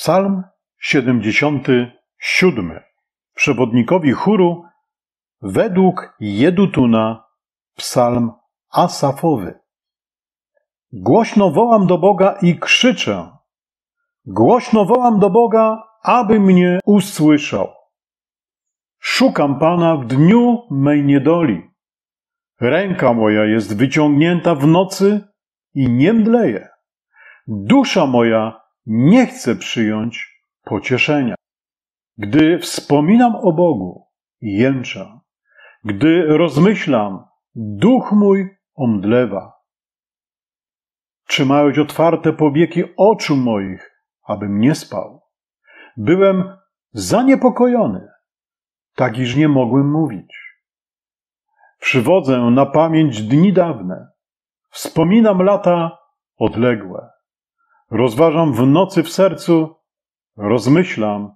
Psalm 77. Przewodnikowi chóru według Jedutuna psalm Asafowy. Głośno wołam do Boga i krzyczę. Głośno wołam do Boga, aby mnie usłyszał. Szukam Pana w dniu mej niedoli. Ręka moja jest wyciągnięta w nocy i nie mdleje. Dusza moja nie chcę przyjąć pocieszenia. Gdy wspominam o Bogu, jęczę. Gdy rozmyślam, duch mój omdlewa. Trzymałeś otwarte powieki oczu moich, abym nie spał. Byłem zaniepokojony, tak iż nie mogłem mówić. Przywodzę na pamięć dni dawne, wspominam lata odległe. Rozważam w nocy w sercu, rozmyślam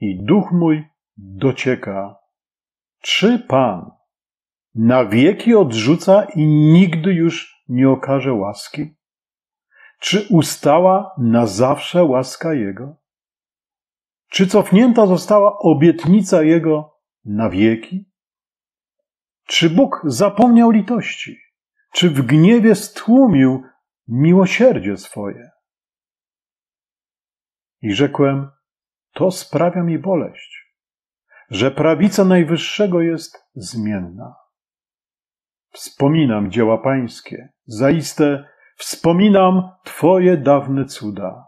i duch mój docieka. Czy Pan na wieki odrzuca i nigdy już nie okaże łaski? Czy ustała na zawsze łaska Jego? Czy cofnięta została obietnica Jego na wieki? Czy Bóg zapomniał litości? Czy w gniewie stłumił miłosierdzie swoje? I rzekłem, to sprawia mi boleść, że prawica Najwyższego jest zmienna. Wspominam dzieła Pańskie, zaiste wspominam Twoje dawne cuda.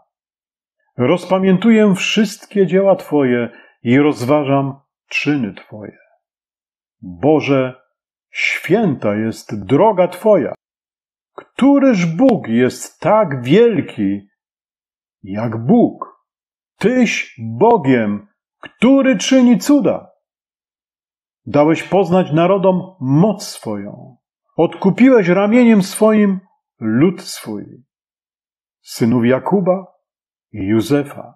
Rozpamiętuję wszystkie dzieła Twoje i rozważam czyny Twoje. Boże, święta jest droga Twoja. Któryż Bóg jest tak wielki jak Bóg? Tyś Bogiem, który czyni cuda. Dałeś poznać narodom moc swoją. Odkupiłeś ramieniem swoim lud swój, synów Jakuba i Józefa.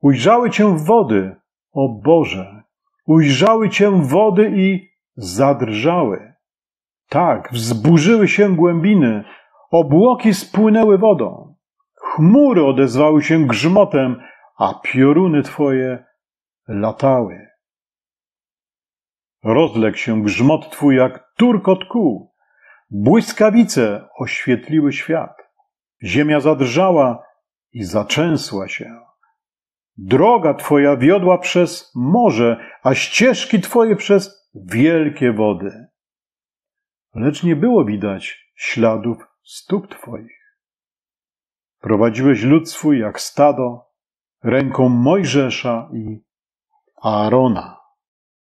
Ujrzały cię wody, o Boże, ujrzały cię wody i zadrżały. Tak, wzburzyły się głębiny, obłoki spłynęły wodą. Chmury odezwały się grzmotem, a pioruny Twoje latały. Rozległ się grzmot Twój jak turkot kół. Błyskawice oświetliły świat. Ziemia zadrżała i zaczęsła się. Droga Twoja wiodła przez morze, a ścieżki Twoje przez wielkie wody. Lecz nie było widać śladów stóp Twoich. Prowadziłeś lud swój jak stado ręką Mojżesza i Aarona.